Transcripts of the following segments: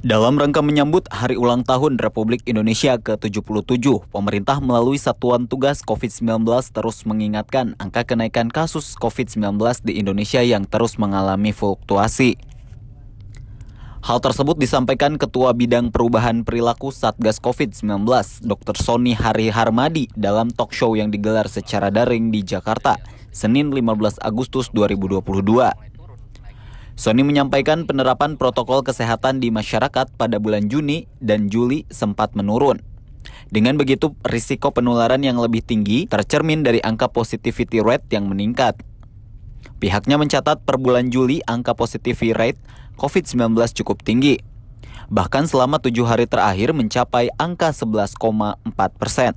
Dalam rangka menyambut Hari Ulang Tahun Republik Indonesia ke-77, pemerintah melalui Satuan Tugas COVID-19 terus mengingatkan angka kenaikan kasus COVID-19 di Indonesia yang terus mengalami fluktuasi. Hal tersebut disampaikan Ketua Bidang Perubahan Perilaku Satgas COVID-19, Dr. Sony Hari Harmadi, dalam talk show yang digelar secara daring di Jakarta, Senin 15 Agustus 2022. Sony menyampaikan penerapan protokol kesehatan di masyarakat pada bulan Juni dan Juli sempat menurun. Dengan begitu, risiko penularan yang lebih tinggi tercermin dari angka positivity rate yang meningkat. Pihaknya mencatat per bulan Juli angka positivity rate COVID-19 cukup tinggi. Bahkan selama tujuh hari terakhir mencapai angka 11,4 persen.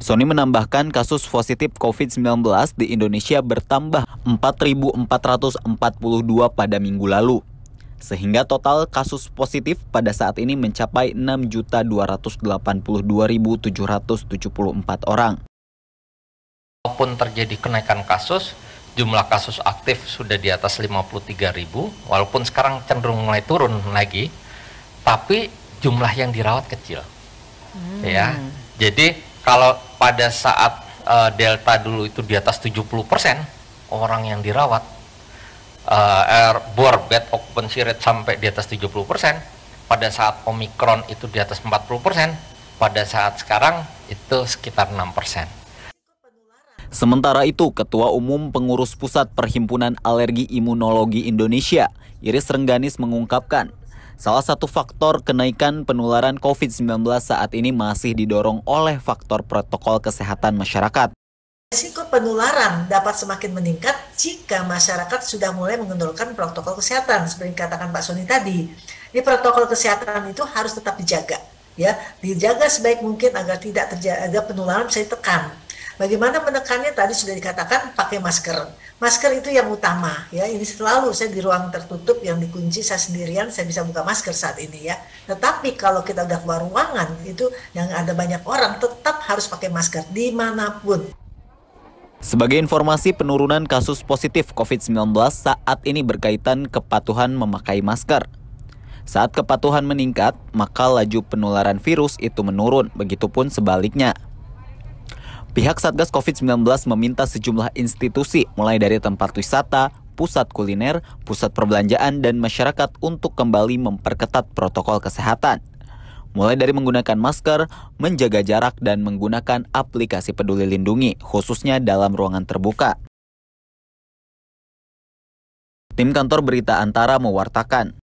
Sony menambahkan kasus positif COVID-19 di Indonesia bertambah 4.442 pada minggu lalu. Sehingga total kasus positif pada saat ini mencapai 6.282.774 orang. Walaupun terjadi kenaikan kasus, jumlah kasus aktif sudah di atas 53.000, walaupun sekarang cenderung mulai turun lagi, tapi jumlah yang dirawat kecil. Hmm. Ya. Jadi kalau pada saat uh, delta dulu itu di atas 70% orang yang dirawat uh, eh, bor bed occupancy rate sampai di atas 70% pada saat omikron itu di atas 40% pada saat sekarang itu sekitar 6%. Sementara itu, Ketua Umum Pengurus Pusat Perhimpunan Alergi Imunologi Indonesia, Iris Rengganis mengungkapkan, Salah satu faktor kenaikan penularan COVID-19 saat ini masih didorong oleh faktor protokol kesehatan masyarakat. Risiko penularan dapat semakin meningkat jika masyarakat sudah mulai mengendalikan protokol kesehatan seperti katakan Pak Soni tadi. Di protokol kesehatan itu harus tetap dijaga ya, dijaga sebaik mungkin agar tidak terjadi penularan bisa ditekan. Bagaimana menekannya tadi sudah dikatakan pakai masker masker itu yang utama ya ini selalu saya di ruang tertutup yang dikunci saya sendirian saya bisa buka masker saat ini ya tetapi kalau kita udah keluar ruangan itu yang ada banyak orang tetap harus pakai masker dimanapun sebagai informasi penurunan kasus positif COVID-19 saat ini berkaitan kepatuhan memakai masker. Saat kepatuhan meningkat, maka laju penularan virus itu menurun, begitupun sebaliknya. Pihak Satgas COVID-19 meminta sejumlah institusi, mulai dari tempat wisata, pusat kuliner, pusat perbelanjaan, dan masyarakat untuk kembali memperketat protokol kesehatan. Mulai dari menggunakan masker, menjaga jarak, dan menggunakan aplikasi peduli lindungi, khususnya dalam ruangan terbuka. Tim kantor berita Antara mewartakan,